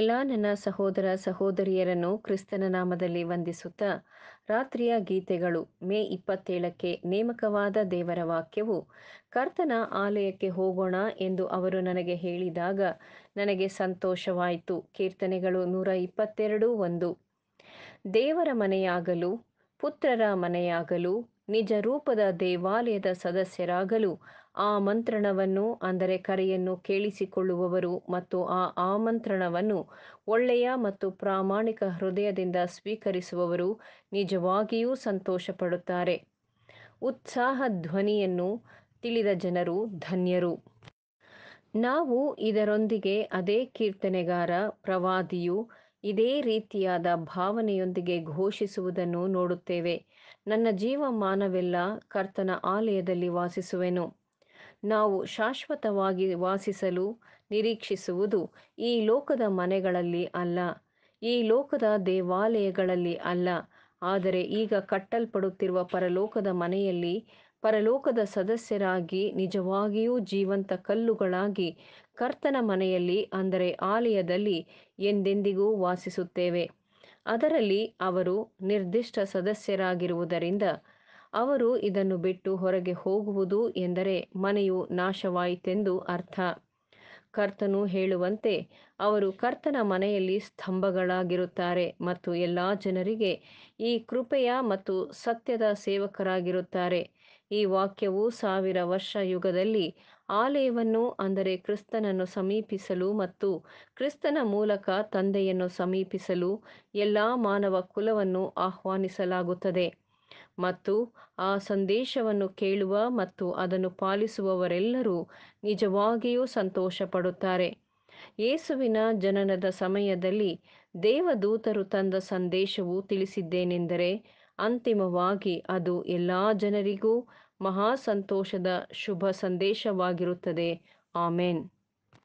ಎಲ್ಲ ನನ್ನ ಸಹೋದರ ಸಹೋದರಿಯರನ್ನು ಕ್ರಿಸ್ತನ ನಾಮದಲ್ಲಿ ವಂದಿಸುತ್ತಾ ರಾತ್ರಿಯ ಗೀತೆಗಳು ಮೇ ಇಪ್ಪತ್ತೇಳಕ್ಕೆ ನೇಮಕವಾದ ದೇವರ ವಾಕ್ಯವು ಕರ್ತನ ಆಲಯಕ್ಕೆ ಹೋಗೋಣ ಎಂದು ಅವರು ನನಗೆ ಹೇಳಿದಾಗ ನನಗೆ ಸಂತೋಷವಾಯಿತು ಕೀರ್ತನೆಗಳು ನೂರ ಇಪ್ಪತ್ತೆರಡು ಒಂದು ದೇವರ ಮನೆಯಾಗಲು ಪುತ್ರರ ಮನೆಯಾಗಲು ನಿಜ ರೂಪದ ದೇವಾಲಯದ ಸದಸ್ಯರಾಗಲು ಆ ಮಂತ್ರಣವನ್ನು ಅಂದರೆ ಕರೆಯನ್ನು ಕೇಳಿಸಿಕೊಳ್ಳುವವರು ಮತ್ತು ಆ ಆಮಂತ್ರಣವನ್ನು ಒಳ್ಳೆಯ ಮತ್ತು ಪ್ರಾಮಾಣಿಕ ಹೃದಯದಿಂದ ಸ್ವೀಕರಿಸುವವರು ನಿಜವಾಗಿಯೂ ಸಂತೋಷಪಡುತ್ತಾರೆ ಉತ್ಸಾಹ ಧ್ವನಿಯನ್ನು ತಿಳಿದ ಜನರು ಧನ್ಯರು ನಾವು ಇದರೊಂದಿಗೆ ಅದೇ ಕೀರ್ತನೆಗಾರ ಪ್ರವಾದಿಯು ಇದೇ ರೀತಿಯಾದ ಭಾವನೆಯೊಂದಿಗೆ ಘೋಷಿಸುವುದನ್ನು ನೋಡುತ್ತೇವೆ ನನ್ನ ಜೀವಮಾನವೆಲ್ಲ ಕರ್ತನ ಆಲಯದಲ್ಲಿ ವಾಸಿಸುವೆನು ನಾವು ಶಾಶ್ವತವಾಗಿ ವಾಸಿಸಲು ನಿರೀಕ್ಷಿಸುವುದು ಈ ಲೋಕದ ಮನೆಗಳಲ್ಲಿ ಅಲ್ಲ ಈ ಲೋಕದ ದೇವಾಲಯಗಳಲ್ಲಿ ಅಲ್ಲ ಆದರೆ ಈಗ ಕಟ್ಟಲ್ಪಡುತ್ತಿರುವ ಪರಲೋಕದ ಮನೆಯಲ್ಲಿ ಪರಲೋಕದ ಸದಸ್ಯರಾಗಿ ನಿಜವಾಗಿಯೂ ಜೀವಂತ ಕಲ್ಲುಗಳಾಗಿ ಕರ್ತನ ಮನೆಯಲ್ಲಿ ಅಂದರೆ ಆಲಯದಲ್ಲಿ ಎಂದೆಂದಿಗೂ ವಾಸಿಸುತ್ತೇವೆ ಅದರಲ್ಲಿ ಅವರು ನಿರ್ದಿಷ್ಟ ಸದಸ್ಯರಾಗಿರುವುದರಿಂದ ಅವರು ಇದನ್ನು ಬಿಟ್ಟು ಹೊರಗೆ ಹೋಗುವುದು ಎಂದರೆ ಮನೆಯು ನಾಶವಾಯಿತೆಂದು ಅರ್ಥ ಕರ್ತನು ಹೇಳುವಂತೆ ಅವರು ಕರ್ತನ ಮನೆಯಲ್ಲಿ ಸ್ತಂಭಗಳಾಗಿರುತ್ತಾರೆ ಮತ್ತು ಎಲ್ಲ ಜನರಿಗೆ ಈ ಕೃಪೆಯ ಮತ್ತು ಸತ್ಯದ ಸೇವಕರಾಗಿರುತ್ತಾರೆ ಈ ವಾಕ್ಯವು ಸಾವಿರ ವರ್ಷ ಯುಗದಲ್ಲಿ ಆಲಯವನ್ನು ಅಂದರೆ ಕ್ರಿಸ್ತನನ್ನು ಸಮೀಪಿಸಲು ಮತ್ತು ಕ್ರಿಸ್ತನ ಮೂಲಕ ತಂದೆಯನ್ನು ಸಮೀಪಿಸಲು ಎಲ್ಲ ಮಾನವ ಕುಲವನ್ನು ಆಹ್ವಾನಿಸಲಾಗುತ್ತದೆ ಮತ್ತು ಆ ಸಂದೇಶವನ್ನು ಕೇಳುವ ಮತ್ತು ಅದನ್ನು ಪಾಲಿಸುವವರೆಲ್ಲರೂ ನಿಜವಾಗಿಯೂ ಸಂತೋಷ ಪಡುತ್ತಾರೆ ಯೇಸುವಿನ ಜನನದ ಸಮಯದಲ್ಲಿ ದೇವದೂತರು ತಂದ ಸಂದೇಶವು ತಿಳಿಸಿದ್ದೇನೆಂದರೆ ಅಂತಿಮವಾಗಿ ಅದು ಎಲ್ಲ ಜನರಿಗೂ ಮಹಾ ಸಂತೋಷದ ಶುಭ ಸಂದೇಶವಾಗಿರುತ್ತದೆ ಆಮೇನ್